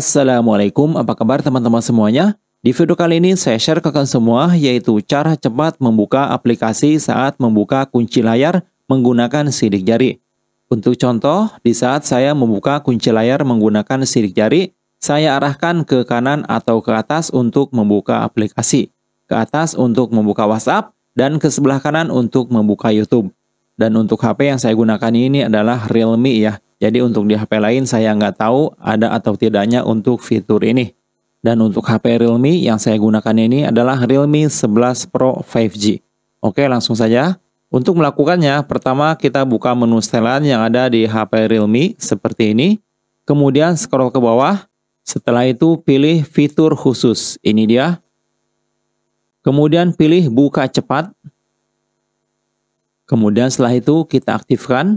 Assalamualaikum, apa kabar teman-teman semuanya? Di video kali ini saya share ke kalian semua yaitu cara cepat membuka aplikasi saat membuka kunci layar menggunakan sidik jari. Untuk contoh, di saat saya membuka kunci layar menggunakan sidik jari, saya arahkan ke kanan atau ke atas untuk membuka aplikasi, ke atas untuk membuka WhatsApp, dan ke sebelah kanan untuk membuka YouTube. Dan untuk HP yang saya gunakan ini adalah Realme ya. Jadi untuk di HP lain saya nggak tahu ada atau tidaknya untuk fitur ini. Dan untuk HP Realme yang saya gunakan ini adalah Realme 11 Pro 5G. Oke langsung saja. Untuk melakukannya, pertama kita buka menu setelan yang ada di HP Realme seperti ini. Kemudian scroll ke bawah. Setelah itu pilih fitur khusus. Ini dia. Kemudian pilih buka cepat. Kemudian setelah itu kita aktifkan.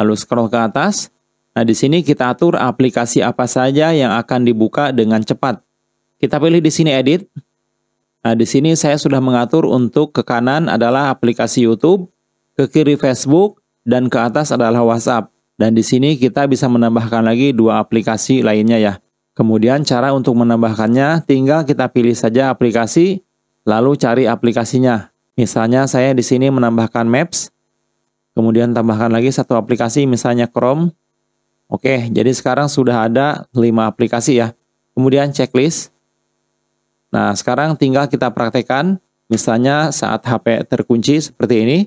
Lalu scroll ke atas. Nah, di sini kita atur aplikasi apa saja yang akan dibuka dengan cepat. Kita pilih di sini edit. Nah, di sini saya sudah mengatur untuk ke kanan adalah aplikasi YouTube, ke kiri Facebook, dan ke atas adalah WhatsApp. Dan di sini kita bisa menambahkan lagi dua aplikasi lainnya ya. Kemudian cara untuk menambahkannya, tinggal kita pilih saja aplikasi, lalu cari aplikasinya. Misalnya saya di sini menambahkan Maps, Kemudian tambahkan lagi satu aplikasi misalnya Chrome. Oke, jadi sekarang sudah ada 5 aplikasi ya. Kemudian checklist. Nah, sekarang tinggal kita praktekkan. Misalnya saat HP terkunci seperti ini,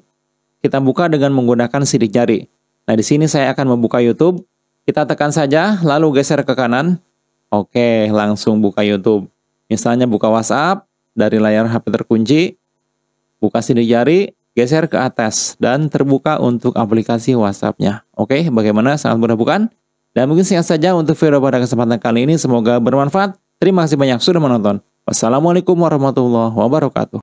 kita buka dengan menggunakan sidik jari. Nah, di sini saya akan membuka YouTube. Kita tekan saja, lalu geser ke kanan. Oke, langsung buka YouTube. Misalnya buka WhatsApp dari layar HP terkunci, buka sidik jari, geser ke atas dan terbuka untuk aplikasi WhatsApp-nya. Oke, bagaimana? Sangat mudah bukan? Dan mungkin sekian saja untuk video pada kesempatan kali ini. Semoga bermanfaat. Terima kasih banyak sudah menonton. Wassalamualaikum warahmatullahi wabarakatuh.